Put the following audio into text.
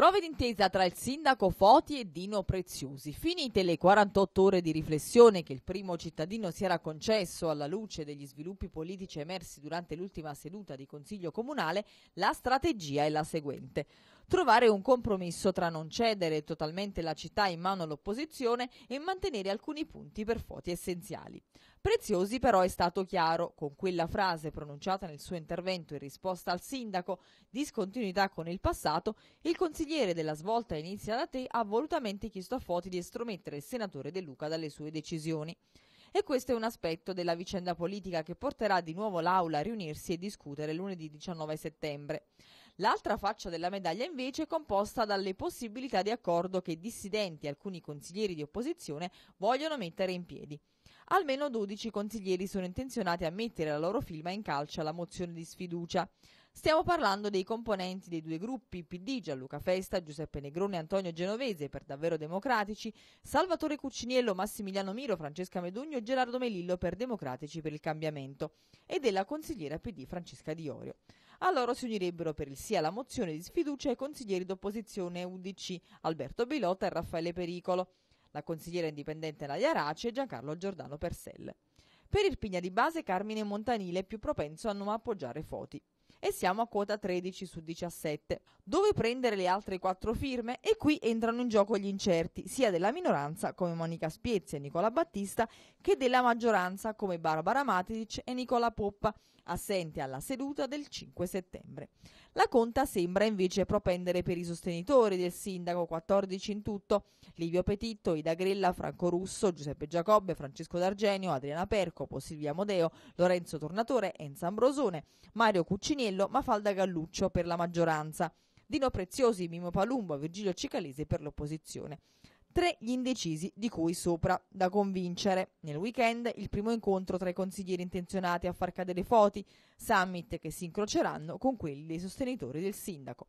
Prove d'intesa tra il sindaco Foti e Dino Preziosi. Finite le 48 ore di riflessione che il primo cittadino si era concesso alla luce degli sviluppi politici emersi durante l'ultima seduta di Consiglio Comunale, la strategia è la seguente trovare un compromesso tra non cedere totalmente la città in mano all'opposizione e mantenere alcuni punti per foti essenziali. Preziosi però è stato chiaro, con quella frase pronunciata nel suo intervento in risposta al sindaco, discontinuità con il passato, il consigliere della svolta inizia da te ha volutamente chiesto a Foti di estromettere il senatore De Luca dalle sue decisioni. E questo è un aspetto della vicenda politica che porterà di nuovo l'Aula a riunirsi e discutere lunedì 19 settembre. L'altra faccia della medaglia invece è composta dalle possibilità di accordo che dissidenti e alcuni consiglieri di opposizione vogliono mettere in piedi. Almeno 12 consiglieri sono intenzionati a mettere la loro firma in calcio alla mozione di sfiducia. Stiamo parlando dei componenti dei due gruppi PD Gianluca Festa, Giuseppe Negrone e Antonio Genovese per davvero democratici, Salvatore Cucciniello, Massimiliano Miro, Francesca Medugno e Gerardo Melillo per democratici per il cambiamento e della consigliera PD Francesca Diorio. A loro si unirebbero per il sì alla mozione di sfiducia i consiglieri d'opposizione UDC Alberto Bilotta e Raffaele Pericolo, la consigliera indipendente Nadia Raci e Giancarlo Giordano Persel. Per il pigna di base Carmine Montanile è più propenso a non appoggiare Foti e siamo a quota 13 su 17. Dove prendere le altre quattro firme? E qui entrano in gioco gli incerti, sia della minoranza come Monica Spiezia e Nicola Battista, che della maggioranza come Barbara Matic e Nicola Poppa, assente alla seduta del 5 settembre. La conta sembra invece propendere per i sostenitori del sindaco, 14 in tutto, Livio Petitto, Ida Grella, Franco Russo, Giuseppe Giacobbe, Francesco D'Argenio, Adriana Percopo, Silvia Modeo, Lorenzo Tornatore, Enza Ambrosone, Mario Cuccinieri, Anello, Mafalda Galluccio per la maggioranza, Dino Preziosi, Mimo Palumbo, Virgilio Cicalese per l'opposizione. Tre gli indecisi di cui sopra da convincere. Nel weekend il primo incontro tra i consiglieri intenzionati a far cadere i foti, summit che si incroceranno con quelli dei sostenitori del sindaco.